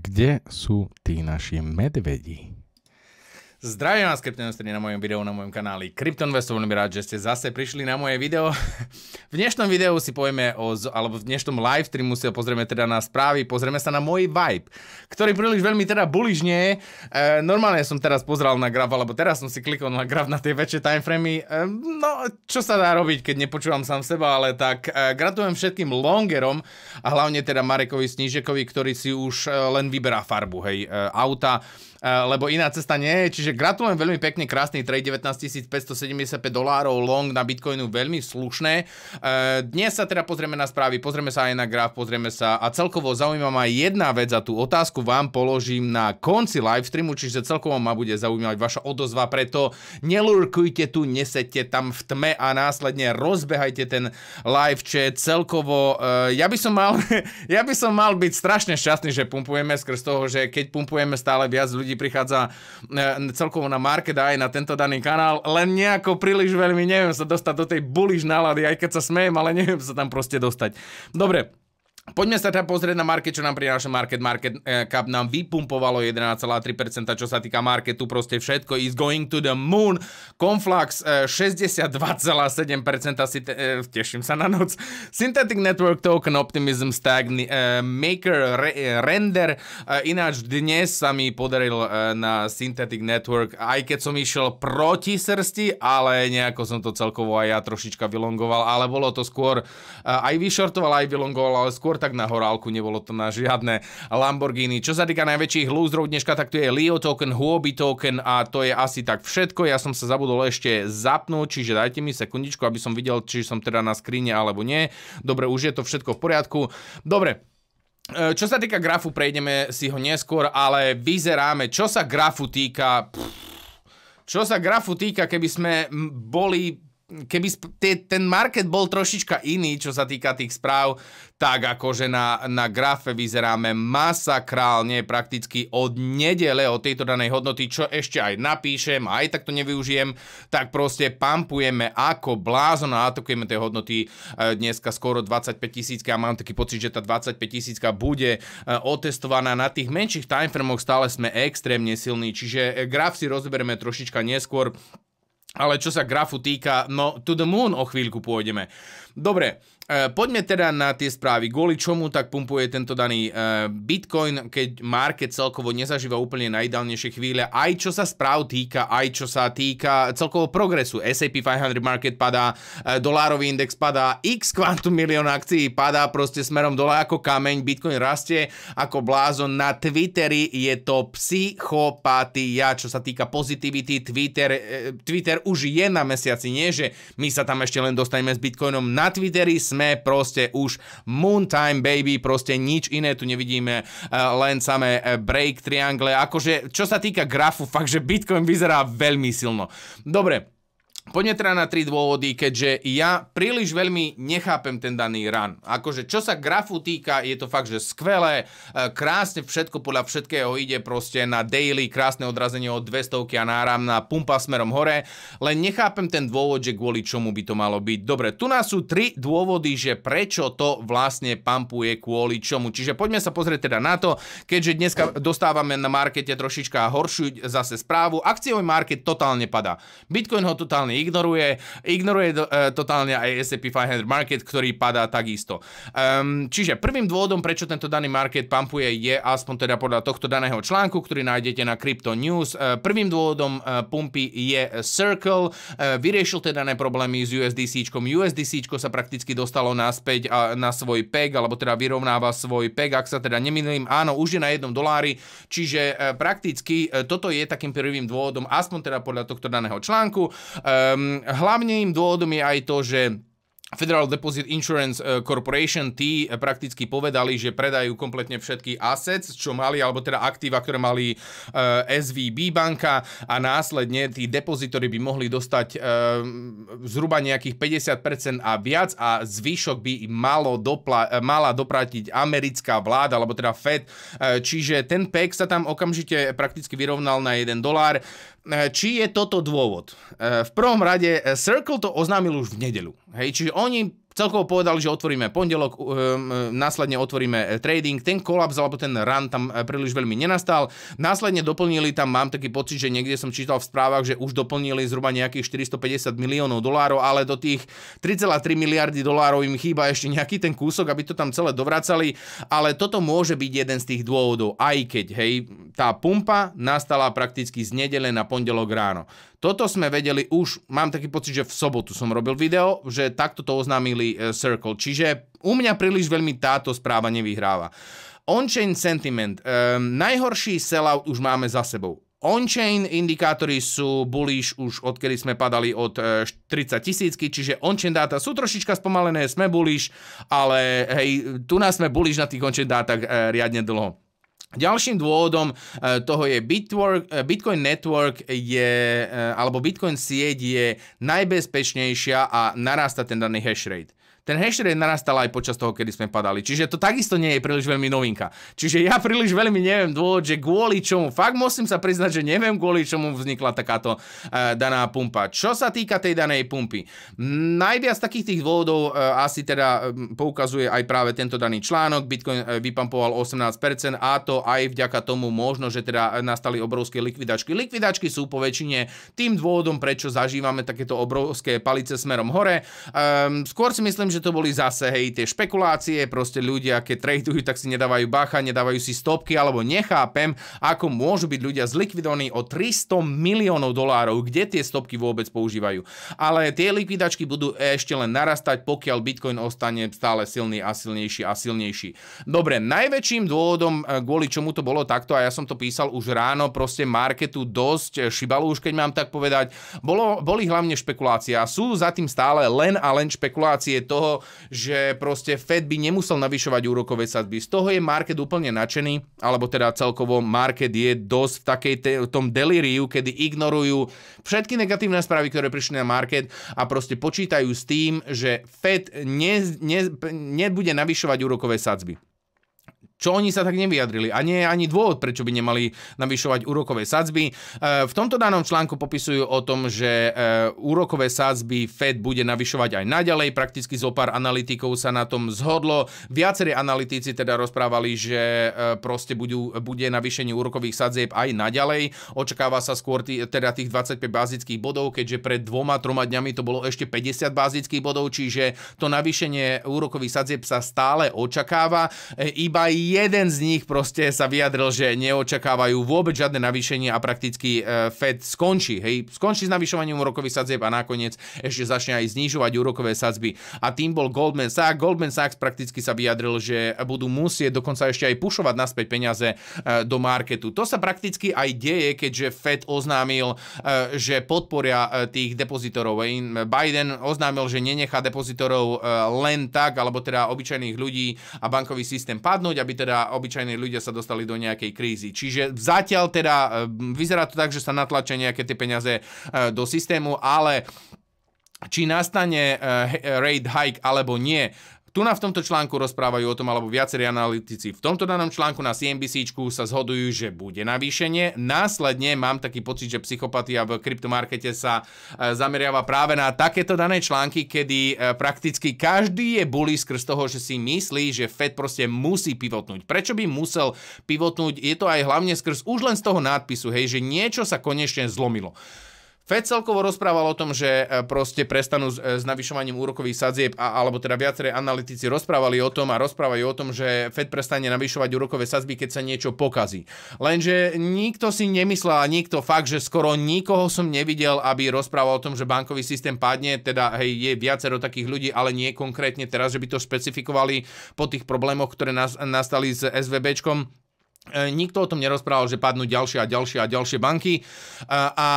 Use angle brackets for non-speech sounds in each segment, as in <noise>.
kde sú tí naši medvedi? Zdravím vás, kryptonvestori, na mojom videu na mojom kanáli Kryptonvestor. Veľmi rád, že ste zase prišli na moje video. <laughs> v dnešnom videu si povieme o, alebo v dnešnom live streamu si pozrieme teda na správy, pozrieme sa na môj vibe, ktorý príliš veľmi teda buližne. E, normálne som teraz pozral na graf, alebo teraz som si klikol na graf na tie väčšie timeframy. E, no, čo sa dá robiť, keď nepočúvam sám seba, ale tak e, gratulujem všetkým longerom a hlavne teda Marekovi Snížekovi, ktorý si už e, len vyberá farbu, hej, e, auta Eh, lebo iná cesta nie je. Čiže gratulujem veľmi pekne, krásny trade 19 575 dolárov long na Bitcoinu, veľmi slušné. Eh, dnes sa teda pozrieme na správy, pozrieme sa aj na graf, pozrieme sa a celkovo zaujíma ma jedna vec a tú otázku vám položím na konci live streamu, čiže celkovo ma bude zaujímať vaša odozva, preto nelurkujte tu, nesete tam v tme a následne rozbehajte ten live chat celkovo. Eh, ja by som mal, <laughs> ja by som mal byť strašne šťastný, že pumpujeme skrz toho, že keď pumpujeme stále viac ľudí ľudí prichádza e, celkovo na market aj na tento daný kanál, len nejako príliš veľmi neviem sa dostať do tej buliš nálady, aj keď sa smejem, ale neviem sa tam proste dostať. Dobre, Poďme sa teda pozrieť na market, čo nám prináša market. Market eh, cap nám vypumpovalo 11,3%, čo sa týka marketu, proste všetko is going to the moon. Conflux 62,7%, si te, teším sa na noc. Synthetic Network Token Optimism Stack eh, Maker re, eh, Render. Ináč dnes sa mi podaril na Synthetic Network, aj keď som išiel proti srsti, ale nejako som to celkovo aj ja trošička vylongoval, ale bolo to skôr, aj vyšortoval, aj vylongoval, ale skôr skôr tak na horálku, nebolo to na žiadne Lamborghini. Čo sa týka najväčších lúzrov dneška, tak tu je Leo token, Huobi token a to je asi tak všetko. Ja som sa zabudol ešte zapnúť, čiže dajte mi sekundičku, aby som videl, či som teda na skrine alebo nie. Dobre, už je to všetko v poriadku. Dobre, e, čo sa týka grafu, prejdeme si ho neskôr, ale vyzeráme, čo sa grafu týka... čo sa grafu týka, keby sme boli keby te, ten market bol trošička iný, čo sa týka tých správ, tak akože na, na grafe vyzeráme masakrálne prakticky od nedele, od tejto danej hodnoty, čo ešte aj napíšem, aj tak to nevyužijem, tak proste pampujeme ako blázon a atakujeme tie hodnoty e, dneska skoro 25 tisícka a mám taký pocit, že tá 25 tisícka bude e, otestovaná na tých menších timeframoch, stále sme extrémne silní, čiže e, graf si rozoberieme trošička neskôr. Ale čo sa grafu týka, no to the moon o chvíľku pôjdeme. Dobre, E, poďme teda na tie správy. Kvôli čomu tak pumpuje tento daný e, Bitcoin, keď market celkovo nezažíva úplne najideálnejšie chvíle, aj čo sa správ týka, aj čo sa týka celkovo progresu. SAP 500 market padá, e, dolárový index padá, x kvantum milión akcií padá proste smerom dole ako kameň, Bitcoin rastie ako blázon. Na Twitteri je to psychopatia, čo sa týka pozitivity. Twitter, Twitter už je na mesiaci, nie že my sa tam ešte len dostaneme s Bitcoinom na Twitteri, sme proste už Moontime Baby, proste nič iné tu nevidíme, e, len samé e, break triangle, akože čo sa týka grafu, <laughs> fakt, že Bitcoin vyzerá veľmi silno. Dobre, Poďme teda na tri dôvody, keďže ja príliš veľmi nechápem ten daný run. Akože čo sa grafu týka, je to fakt, že skvelé, e, krásne všetko podľa všetkého ide proste na daily, krásne odrazenie od 200 a náram na pumpa smerom hore, len nechápem ten dôvod, že kvôli čomu by to malo byť. Dobre, tu nás sú tri dôvody, že prečo to vlastne pumpuje kvôli čomu. Čiže poďme sa pozrieť teda na to, keďže dneska dostávame na markete trošička horšiu zase správu. Akciový market totálne padá. Bitcoin ho totálne totálne ignoruje. Ignoruje e, totálne aj S&P 500 market, ktorý padá takisto. Um, čiže prvým dôvodom, prečo tento daný market pumpuje, je aspoň teda podľa tohto daného článku, ktorý nájdete na Crypto News. E, prvým dôvodom e, pumpy je Circle. Vyriešil teda dané problémy s USDC. USDC sa prakticky dostalo naspäť na svoj PEG, alebo teda vyrovnáva svoj PEG, ak sa teda nemýlim. Áno, už je na jednom dolári, čiže prakticky toto je takým prvým dôvodom, aspoň teda podľa tohto daného článku. Ehm, hlavným dôvodom je aj to, že Federal Deposit Insurance eh, Corporation, tí eh, prakticky povedali, že predajú kompletne všetky assets, čo mali, alebo teda aktíva, ktoré mali eh, SVB banka a následne tí depozitory by mohli dostať zhruba nejakých 50% a viac a zvyšok by malo dopla- mala doprátiť americká vláda, alebo teda Fed. Čiže ten PEG sa tam okamžite prakticky vyrovnal na 1 dolár. Či je toto dôvod? V prvom rade Circle to oznámil už v nedeľu. Hej, čiže oni celkovo povedali, že otvoríme pondelok, um, um následne otvoríme eh, trading. Ten kolaps alebo ten run tam eh, príliš veľmi nenastal. Následne doplnili tam, mám taký pocit, že niekde som čítal v správach, že už doplnili zhruba nejakých 450 miliónov dolárov, ale do tých 3,3 miliardy dolárov im chýba ešte nejaký ten kúsok, aby to tam celé dovracali. Ale toto môže byť jeden z tých dôvodov, aj keď, hej, tá pumpa nastala prakticky z nedele na pondelok ráno. Toto sme vedeli už, mám taký pocit, že v sobotu som robil video, že takto to oznámili e, Circle. Čiže u mňa príliš veľmi táto správa nevyhráva. On-chain sentiment. Um, najhorší sellout už máme za sebou. On-chain indikátory sú bullish už odkedy sme padali od 30 e, tisícky, čiže on-chain dáta sú trošička spomalené, sme bullish, ale hej, tu nás sme bullish na tých on-chain dátach e, riadne dlho. Ďalším dôvodom e, toho je Bitwork, e, Bitcoin Network je, e, alebo Bitcoin sieť je najbezpečnejšia a narasta ten daný hash rate. Ten hash rate narastal aj počas toho, kedy sme padali. Čiže to takisto nie je príliš veľmi novinka. Čiže ja príliš veľmi neviem dôvod, že kvôli čomu, fakt musím sa priznať, že neviem kvôli čomu vznikla takáto e, daná pumpa. Čo sa týka tej danej pumpy, najviac takých tých dôvodov e, asi teda e, poukazuje aj práve tento daný článok. Bitcoin vypampoval 18% a to aj vďaka tomu možno, že teda nastali obrovské likvidačky. Likvidačky sú po väčšine tým dôvodom, prečo zažívame takéto obrovské palice smerom hore. Ehm, skôr si myslím, že to boli zase, hej, tie špekulácie, proste ľudia, keď tradujú, tak si nedávajú bacha, nedávajú si stopky, alebo nechápem, ako môžu byť ľudia zlikvidovaní o 300 miliónov dolárov, kde tie stopky vôbec používajú. Ale tie likvidačky budú ešte len narastať, pokiaľ Bitcoin ostane stále silný a silnejší a silnejší. Dobre, najväčším dôvodom, e, kvôli čomu to bolo takto, a ja som to písal už ráno, proste marketu dosť šibalú, už, keď mám tak povedať, bolo, boli hlavne špekulácie a sú za tým stále len a len špekulácie toho, toho, že proste Fed by nemusel navyšovať úrokové sadby. Z toho je market úplne nadšený, alebo teda celkovo market je dosť v takej te, tom deliriu, kedy ignorujú všetky negatívne správy, ktoré prišli na market a proste počítajú s tým, že Fed ne, ne, nebude navyšovať úrokové sadzby. Čo oni sa tak nevyjadrili. A nie je ani dôvod, prečo by nemali navyšovať úrokové sadzby. E, v tomto danom článku popisujú o tom, že e, úrokové sadzby Fed bude navyšovať aj naďalej. Prakticky zo pár analytikov sa na tom zhodlo. Viacerí analytici teda rozprávali, že e, proste budú, bude navýšenie úrokových sadzieb aj naďalej. Očakáva sa skôr tý, teda tých 25 bazických bodov, keďže pred dvoma, troma dňami to bolo ešte 50 bazických bodov, čiže to navýšenie úrokových sadzieb sa stále očakáva. Iba je jeden z nich proste sa vyjadril, že neočakávajú vôbec žiadne navýšenie a prakticky e, Fed skončí, hej, skončí s navyšovaním úrokových sadzieb a nakoniec ešte začne aj znižovať úrokové sadzby. A tým bol Goldman Sachs. Goldman Sachs prakticky sa vyjadril, že budú musieť dokonca ešte aj pušovať naspäť peniaze e, do marketu. To sa prakticky aj deje, keďže Fed oznámil, e, že podporia tých depozitorov. Biden oznámil, že nenechá depozitorov len tak, alebo teda obyčajných ľudí a bankový systém padnúť, aby teda teda obyčajní ľudia sa dostali do nejakej krízy. Čiže zatiaľ teda e, vyzerá to tak, že sa natlačia nejaké tie peniaze e, do systému, ale či nastane e, rate hike alebo nie, tu na v tomto článku rozprávajú o tom, alebo viacerí analytici v tomto danom článku na CNBC sa zhodujú, že bude navýšenie. Následne mám taký pocit, že psychopatia v kryptomarkete sa e, zameriava práve na takéto dané články, kedy e, prakticky každý je bully skrz toho, že si myslí, že Fed proste musí pivotnúť. Prečo by musel pivotnúť? Je to aj hlavne skrz už len z toho nádpisu, hej, že niečo sa konečne zlomilo. Fed celkovo rozprával o tom, že e, proste prestanú s, e, s navyšovaním úrokových sadzieb, a, alebo teda viaceré analytici rozprávali o tom a rozprávajú o tom, že Fed prestane navyšovať úrokové sadzby, keď sa niečo pokazí. Lenže nikto si nemyslel a nikto fakt, že skoro nikoho som nevidel, aby rozprával o tom, že bankový systém padne, teda hej, je viacero takých ľudí, ale nie konkrétne teraz, že by to špecifikovali po tých problémoch, ktoré nas, nastali s SVBčkom E, nikto o tom nerozprával, že padnú ďalšie a ďalšie a ďalšie banky. E, a, a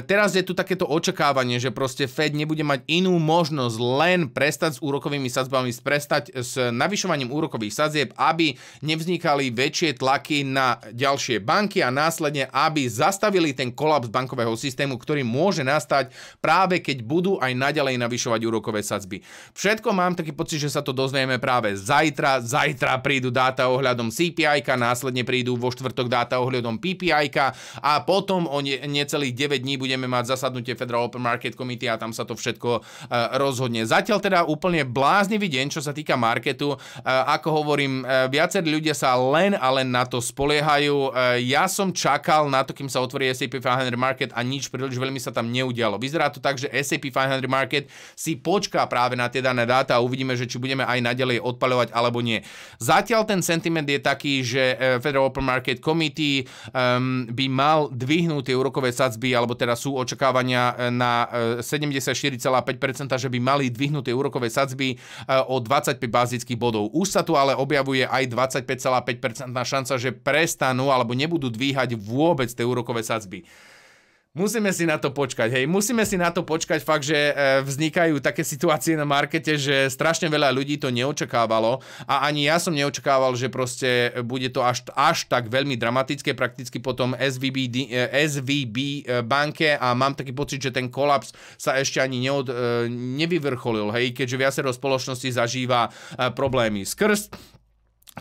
e, teraz je tu takéto očakávanie, že proste Fed nebude mať inú možnosť len prestať s úrokovými sadzbami, prestať s navyšovaním úrokových sadzieb, aby nevznikali väčšie tlaky na ďalšie banky a následne, aby zastavili ten kolaps bankového systému, ktorý môže nastať práve keď budú aj naďalej navyšovať úrokové sadzby. Všetko mám taký pocit, že sa to dozvieme práve zajtra. Zajtra prídu dáta ohľadom CPI, následne prídu vo štvrtok dáta ohľadom PPI a potom o ne, necelých 9 dní budeme mať zasadnutie Federal Open Market Committee a tam sa to všetko e, rozhodne. Zatiaľ teda úplne bláznivý deň, čo sa týka marketu. E, ako hovorím, e, viacerí ľudia sa len a len na to spoliehajú. Ja som čakal na to, kým sa otvorí S&P 500 Market a nič príliš veľmi sa tam neudialo. Vyzerá to tak, že S&P 500 Market si počká práve na tie dané dáta a uvidíme, že či budeme aj naďalej odpaľovať alebo nie. Zatiaľ ten sentiment je taký, že Federal Federal Open Market Committee um, by mal dvihnúť tie úrokové sadzby, alebo teda sú očakávania e, na 74,5%, e, že by mali dvihnúť tie úrokové sadzby e, o 25 bazických bodov. Už sa tu ale objavuje aj 25,5% šanca, že prestanú alebo nebudú dvíhať vôbec tie úrokové sadzby. Musíme si na to počkať, hej, musíme si na to počkať fakt, že e, vznikajú také situácie na markete, že strašne veľa ľudí to neočakávalo a ani ja som neočakával, že proste bude to až, až tak veľmi dramatické, prakticky potom SVB, e, SVB e, banke a mám taký pocit, že ten kolaps sa ešte ani neod, nevyvrcholil, hej, keďže viacero spoločnosti zažíva problémy skrz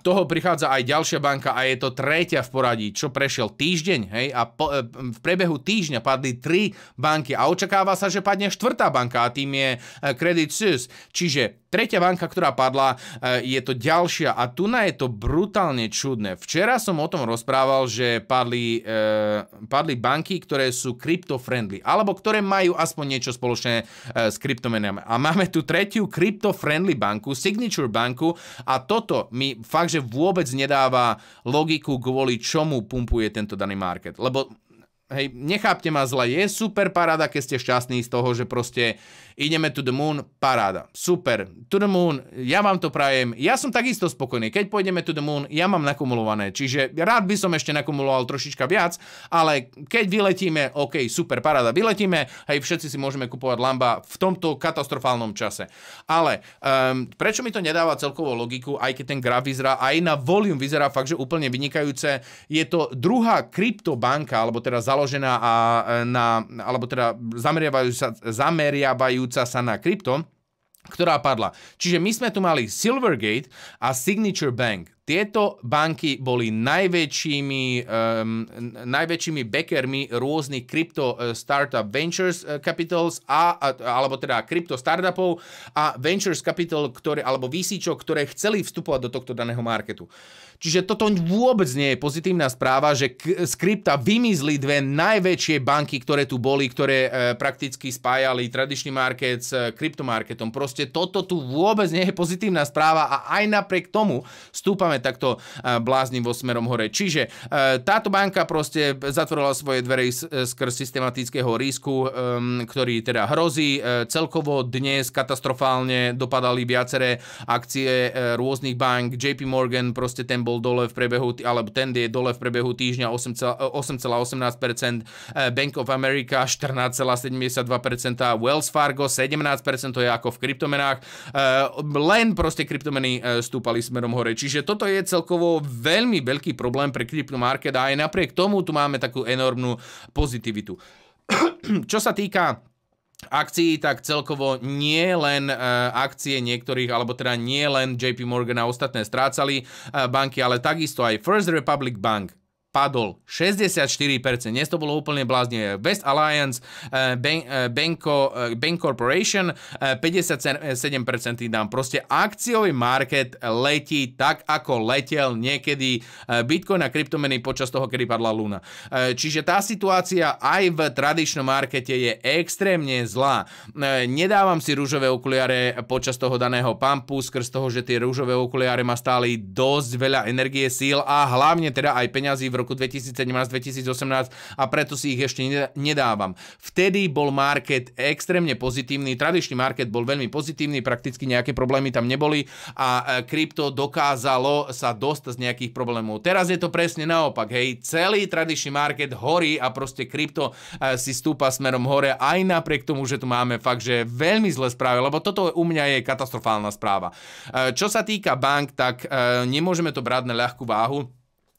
toho prichádza aj ďalšia banka a je to tretia v poradí, čo prešiel týždeň, hej, a po, e, v priebehu týždňa padli tri banky a očakáva sa, že padne štvrtá banka a tým je e, Credit Suisse. Čiže tretia banka, ktorá padla, e, je to ďalšia a tu na je to brutálne čudné. Včera som o tom rozprával, že padli, e, padli banky, ktoré sú crypto-friendly, alebo ktoré majú aspoň niečo spoločné e, s kryptomenami. A máme tu tretiu crypto-friendly banku, Signature banku a toto mi fakt fakt, že vôbec nedáva logiku, kvôli čomu pumpuje tento daný market. Lebo Hej, nechápte ma zle, je super paráda, keď ste šťastní z toho, že proste ideme to the moon, paráda, super, to the moon, ja vám to prajem, ja som takisto spokojný, keď pôjdeme to the moon, ja mám nakumulované, čiže rád by som ešte nakumuloval trošička viac, ale keď vyletíme, ok, super, paráda, vyletíme, hej, všetci si môžeme kupovať lamba v tomto katastrofálnom čase. Ale um, prečo mi to nedáva celkovo logiku, aj keď ten graf vyzerá, aj na volume vyzerá fakt, že úplne vynikajúce, je to druhá kryptobanka, alebo teda založená a, e, na, alebo teda zameriavajúca sa, zameriavajúca sa na krypto, ktorá padla. Čiže my sme tu mali Silvergate a Signature Bank. Tieto banky boli najväčšími, um, najväčšími backermi rôznych crypto e, startup ventures e, capitals a, alebo teda crypto startupov a ventures capital, ktoré, alebo výsičok, ktoré chceli vstupovať do tohto daného marketu. Čiže toto vôbec nie je pozitívna správa, že z krypta vymizli dve najväčšie banky, ktoré tu boli, ktoré e, prakticky spájali tradičný market s kryptomarketom. Proste toto tu vôbec nie je pozitívna správa a aj napriek tomu stúpame máme takto e, bláznivo smerom hore. Čiže e, táto banka proste zatvorila svoje dvere e, skrz systematického risku, ktorý teda hrozí. Celkovo dnes katastrofálne dopadali viaceré akcie rôznych bank. JP Morgan proste ten bol dole v prebehu, alebo ten je dole v prebehu týždňa 8,18%, Bank of America 14,72%, Wells Fargo 17%, to je ako v kryptomenách. Len proste kryptomeny stúpali smerom hore. Čiže toto toto je celkovo veľmi veľký problém pre kryptomarket a aj napriek tomu tu máme takú enormnú pozitivitu. <clears throat> Čo sa týka akcií, tak celkovo nie len e, akcie niektorých, alebo teda nie len JP Morgan a ostatné strácali e, banky, ale takisto aj First Republic Bank, padol 64%. Dnes to bolo úplne blázne West Alliance, eh, Bank, eh, eh, Bank Corporation 57% dám. Proste akciový market letí tak, ako letel niekedy Bitcoin a kryptomeny počas toho, kedy padla Luna. Čiže tá situácia aj v tradičnom markete je extrémne zlá. Nedávam si rúžové okuliare počas toho daného pampu, skrz toho, že tie rúžové okuliare ma stáli dosť veľa energie, síl a hlavne teda aj peňazí v roku roku 2017-2018 a preto si ich ešte nedávam. Vtedy bol market extrémne pozitívny, tradičný market bol veľmi pozitívny, prakticky nejaké problémy tam neboli a e, krypto dokázalo sa dostať z nejakých problémov. Teraz je to presne naopak, hej, celý tradičný market horí a proste krypto e, si stúpa smerom hore aj napriek tomu, že tu máme fakt, že veľmi zle správy, lebo toto u mňa je katastrofálna správa. E, čo sa týka bank, tak nemôžeme to brať na ľahkú váhu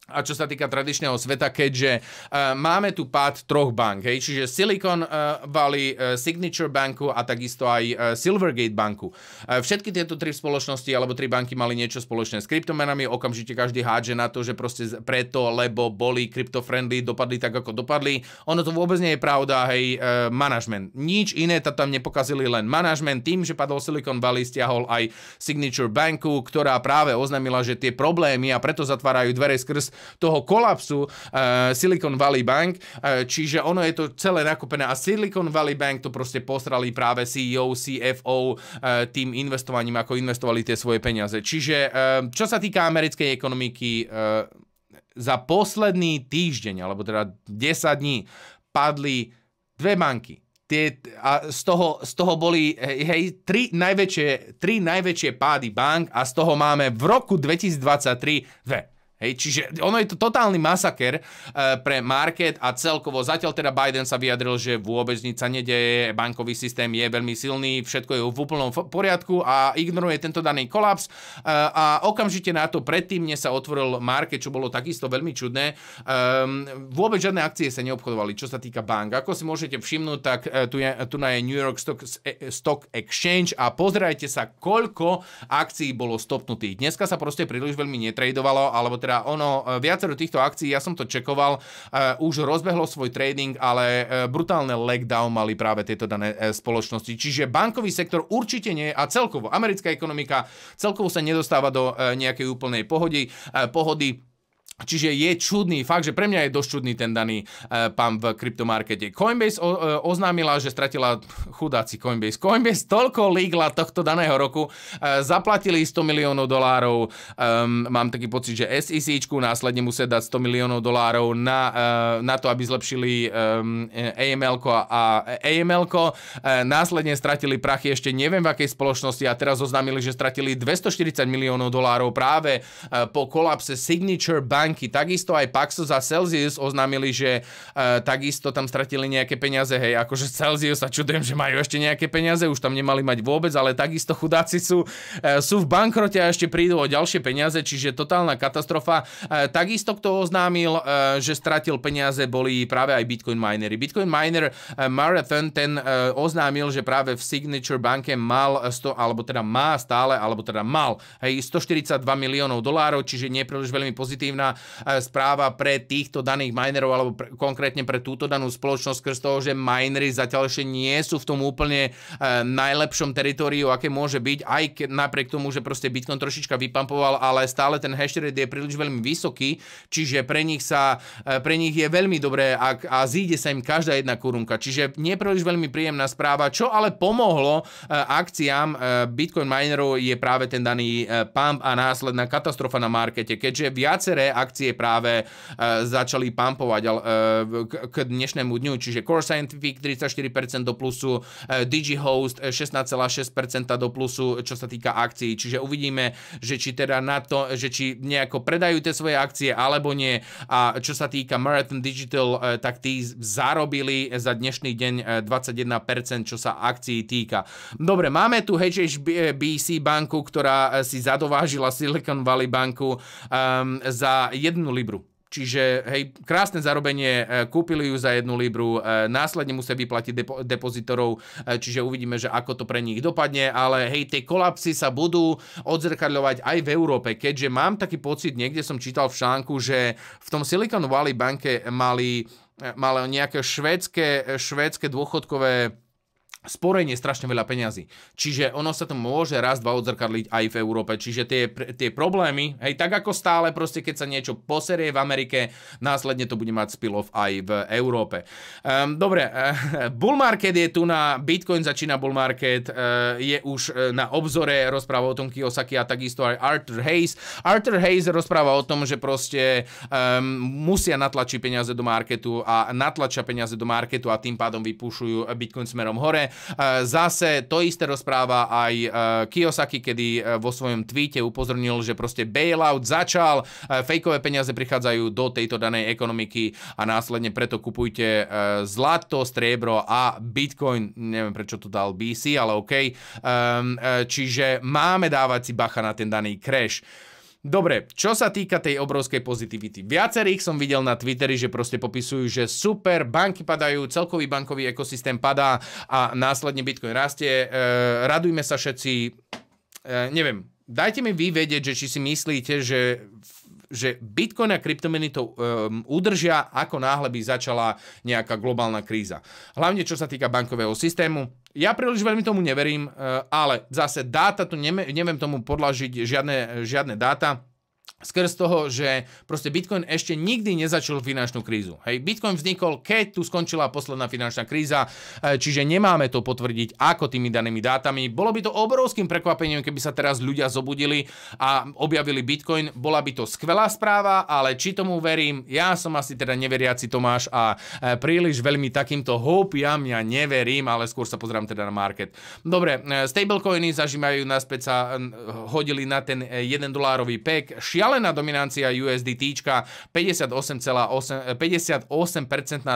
a čo sa týka tradičného sveta, keďže uh, máme tu pád troch bank, hej, čiže Silicon e, Valley, uh, Signature Banku a takisto aj uh, Silvergate Banku. Uh, všetky tieto tri spoločnosti alebo tri banky mali niečo spoločné s kryptomenami, okamžite každý hádže na to, že proste preto, lebo boli kryptofriendly, dopadli tak, ako dopadli. Ono to vôbec nie je pravda, hej, uh, manažment. Nič iné to tam nepokazili, len manažment tým, že padol Silicon Valley, stiahol aj Signature Banku, ktorá práve oznamila, že tie problémy a preto zatvárajú dvere skrz toho kolapsu uh, Silicon Valley Bank, uh, čiže ono je to celé nakopené a Silicon Valley Bank to proste posrali práve CEO, CFO uh, eh, tým investovaním, ako investovali tie svoje peniaze. Čiže uh, čo sa týka americkej ekonomiky, uh, za posledný týždeň, alebo teda 10 dní, padli dve banky. Tie, a z toho, z toho boli hej, tri, najväčšie, tri najväčšie pády bank a z toho máme v roku 2023 dve. Hej, čiže ono je to totálny masaker e, pre market a celkovo zatiaľ teda Biden sa vyjadril, že vôbec nič sa nedeje, bankový systém je veľmi silný, všetko je v úplnom poriadku a ignoruje tento daný kolaps e, a okamžite na to predtým mne sa otvoril market, čo bolo takisto veľmi čudné. Ehm, vôbec žiadne akcie sa neobchodovali, čo sa týka bank. Ako si môžete všimnúť, tak e, tu, je, tu na je New York Stock, Stock Exchange a pozerajte sa, koľko akcií bolo stopnutých. Dneska sa proste príliš veľmi netradovalo, alebo teda ono, e, viacero týchto akcií, ja som to čekoval, e, už rozbehlo svoj trading, ale e, brutálne legdown mali práve tieto dané spoločnosti. Čiže bankový sektor určite nie a celkovo americká ekonomika celkovo sa nedostáva do nejakej úplnej pohody, pohody Čiže je čudný, fakt, že pre mňa je dosť čudný ten daný e, pán v kryptomarkete. Coinbase o, e, oznámila, že stratila <laughs> chudáci Coinbase. Coinbase toľko lígla tohto daného roku, e, zaplatili 100 miliónov dolárov, e, mám taký pocit, že SEC následne musia dať 100 miliónov dolárov na, e, na to, aby zlepšili e, aml a aml e, e, následne stratili prachy ešte neviem v akej spoločnosti a teraz oznámili, že stratili 240 miliónov dolárov práve e, po kolapse Signature Bank banky. Takisto aj Paxos a Celsius oznámili, že uh, takisto tam stratili nejaké peniaze. Hej, akože Celsius sa čudujem, že majú ešte nejaké peniaze, už tam nemali mať vôbec, ale takisto chudáci sú, uh, sú v bankrote a ešte prídu o ďalšie peniaze, čiže totálna katastrofa. Uh, takisto kto oznámil, uh, že stratil peniaze, boli práve aj Bitcoin minery. Bitcoin miner uh, Marathon, ten uh, oznámil, že práve v Signature banke mal 100, alebo teda má stále, alebo teda mal hej, 142 miliónov dolárov, čiže nie príliš veľmi pozitívna E, správa pre týchto daných minerov alebo pre, konkrétne pre túto danú spoločnosť skrz toho, že minery zatiaľ ešte nie sú v tom úplne e, najlepšom teritoriu, aké môže byť, aj ke, napriek tomu, že proste Bitcoin trošička vypampoval, ale stále ten hash rate je príliš veľmi vysoký, čiže pre nich, sa, e, pre nich je veľmi dobré ak, a zíde sa im každá jedna korunka. Čiže nie príliš veľmi príjemná správa, čo ale pomohlo akciám Bitcoin minerov je práve ten daný pump a následná katastrofa na markete, keďže viaceré akcie práve e, začali pumpovať e, k dnešnému dňu. Čiže Core Scientific 34% do plusu, e, DigiHost 16,6% do plusu, čo sa týka akcií. Čiže uvidíme, že či teda na to, že či nejako predajú tie svoje akcie alebo nie. A čo sa týka Marathon Digital, tak tí zarobili za dnešný deň 21%, čo sa akcií týka. Dobre, máme tu HHBC banku, ktorá si zadovážila Silicon Valley banku um, za jednu libru. Čiže hej, krásne zarobenie, e, kúpili ju za jednu libru, e, následne musia vyplatiť depo- depozitorov, e, čiže uvidíme, že ako to pre nich dopadne, ale hej, tie kolapsy sa budú odzrkadľovať aj v Európe, keďže mám taký pocit, niekde som čítal v článku, že v tom Silicon Valley banke mali, mali nejaké švédske, švédske dôchodkové sporenie strašne veľa peňazí. Čiže ono sa to môže raz, dva odzrkadliť aj v Európe. Čiže tie, tie problémy, hej, tak ako stále, proste keď sa niečo poserie v Amerike, následne to bude mať spilov aj v Európe. Um, dobre, uh, <laughs> bull market je tu na, Bitcoin začína bull market, uh, je už eh, na obzore rozpráva o tom Kiyosaki a takisto aj Arthur Hayes. Arthur Hayes rozpráva o tom, že proste um, musia natlačiť peniaze do marketu a natlačia peniaze do marketu a tým pádom vypúšujú Bitcoin smerom hore. E, zase to isté rozpráva aj e, Kiyosaki, kedy e, vo svojom tweete upozornil, že proste bailout začal, fejkové peniaze prichádzajú do tejto danej ekonomiky a následne preto kupujte zlato, striebro a bitcoin. Neviem, prečo to dal BC, ale OK. Ehm, čiže máme dávať si bacha na ten daný crash. Dobre, čo sa týka tej obrovskej pozitivity. Viacerých som videl na Twitteri, že proste popisujú, že super, banky padajú, celkový bankový ekosystém padá a následne Bitcoin rastie. E, radujme sa všetci. E, neviem, dajte mi vy vedieť, že či si myslíte, že že Bitcoin a kryptomeny to um, ehm, udržia, ako náhle by začala nejaká globálna kríza. Hlavne čo sa týka bankového systému. Ja príliš veľmi tomu neverím, ehm, ale zase dáta, tu neviem tomu podlažiť žiadne, žiadne dáta skrz toho, že proste Bitcoin ešte nikdy nezačal finančnú krízu. Hej, Bitcoin vznikol, keď tu skončila posledná finančná kríza, e, čiže nemáme to potvrdiť ako tými danými dátami. Bolo by to obrovským prekvapením, keby sa teraz ľudia zobudili a objavili Bitcoin. Bola by to skvelá správa, ale či tomu verím, ja som asi teda neveriaci Tomáš a e, príliš veľmi takýmto hopiam ja neverím, ale skôr sa pozerám teda na market. Dobre, e, stablecoiny zažímajú naspäť sa hodili na ten 1 dolárový pek. Šia Šialená dominancia USDT, 58,8, 58%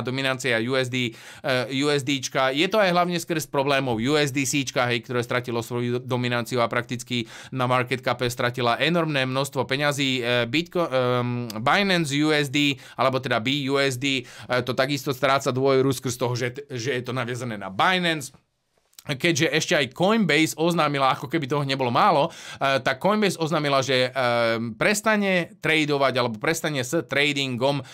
dominancia USD, eh, USD. Je to aj hlavne skres problémov USDC, hej, ktoré stratilo svoju dominanciu a prakticky na market cape stratila enormné množstvo peňazí. Eh, ehm, Binance USD, alebo teda BUSD, eh, to takisto stráca dôveru z toho, že, že je to naviazané na Binance keďže ešte aj Coinbase oznámila, ako keby toho nebolo málo, eh, tak Coinbase oznámila, že eh, prestane tradovať alebo prestane s tradingom eh,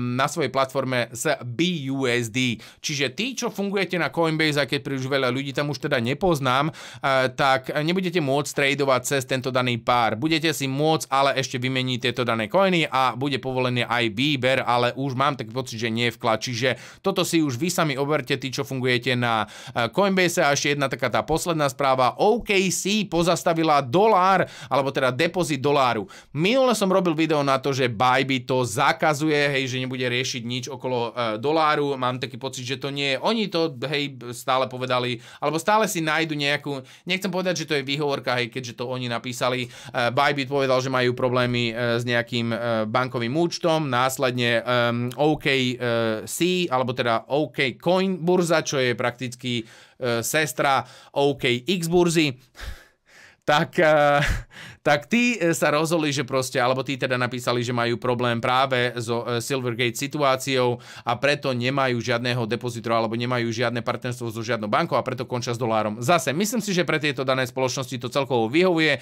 na svojej platforme s BUSD. Čiže tí, čo fungujete na Coinbase, aj keď príliš veľa ľudí tam už teda nepoznám, tak nebudete môcť tradovať cez tento daný pár. Budete si môcť ale ešte vymeniť tieto dané coiny a bude povolený aj výber, ale už mám taký pocit, že nie vklad. Čiže toto si už vy sami overte, tí, čo fungujete na Coinbase a ešte jedna taká tá posledná správa. OKC pozastavila dolár, alebo teda depozit doláru. Minule som robil video na to, že Bybit to zakazuje, hej, že nebude riešiť nič okolo e, doláru. Mám taký pocit, že to nie je. Oni to, hej, stále povedali, alebo stále si nájdu nejakú, nechcem povedať, že to je výhovorka, hej, keďže to oni napísali. E, Bybit povedal, že majú problémy e, s nejakým e, bankovým účtom, následne um, e, OKC, alebo teda OK Coin burza, čo je prakticky E, sestra OKX burzy, <laughs> tak, e, tak tí e, sa rozhodli, že proste, alebo tí teda napísali, že majú problém práve so e, Silvergate situáciou a preto nemajú žiadného depozitora alebo nemajú žiadne partnerstvo so žiadnou bankou a preto končia s dolárom. Zase, myslím si, že pre tieto dané spoločnosti to celkovo vyhovuje. E,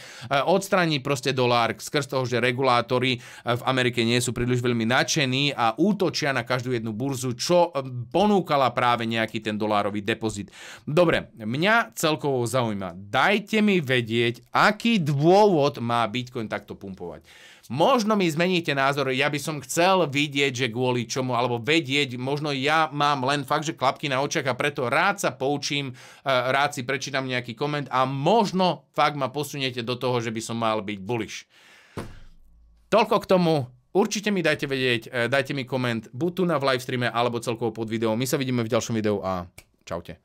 Odstraní proste dolár skrz toho, že regulátory v Amerike nie sú príliš veľmi nadšení a útočia na každú jednu burzu, čo ponúkala práve nejaký ten dolárový depozit. Dobre, mňa celkovo zaujíma. Dajte mi vedieť, aký dôvod život má Bitcoin takto pumpovať. Možno mi zmeníte názor, ja by som chcel vidieť, že kvôli čomu, alebo vedieť, možno ja mám len fakt, že klapky na očiach a preto rád sa poučím, e, rád si prečítam nejaký koment a možno fakt ma posuniete do toho, že by som mal byť bullish. Toľko k tomu, určite mi dajte vedieť, e, dajte mi koment, buď tu na livestreame, alebo celkovo pod videom. My sa vidíme v ďalšom videu a čaute.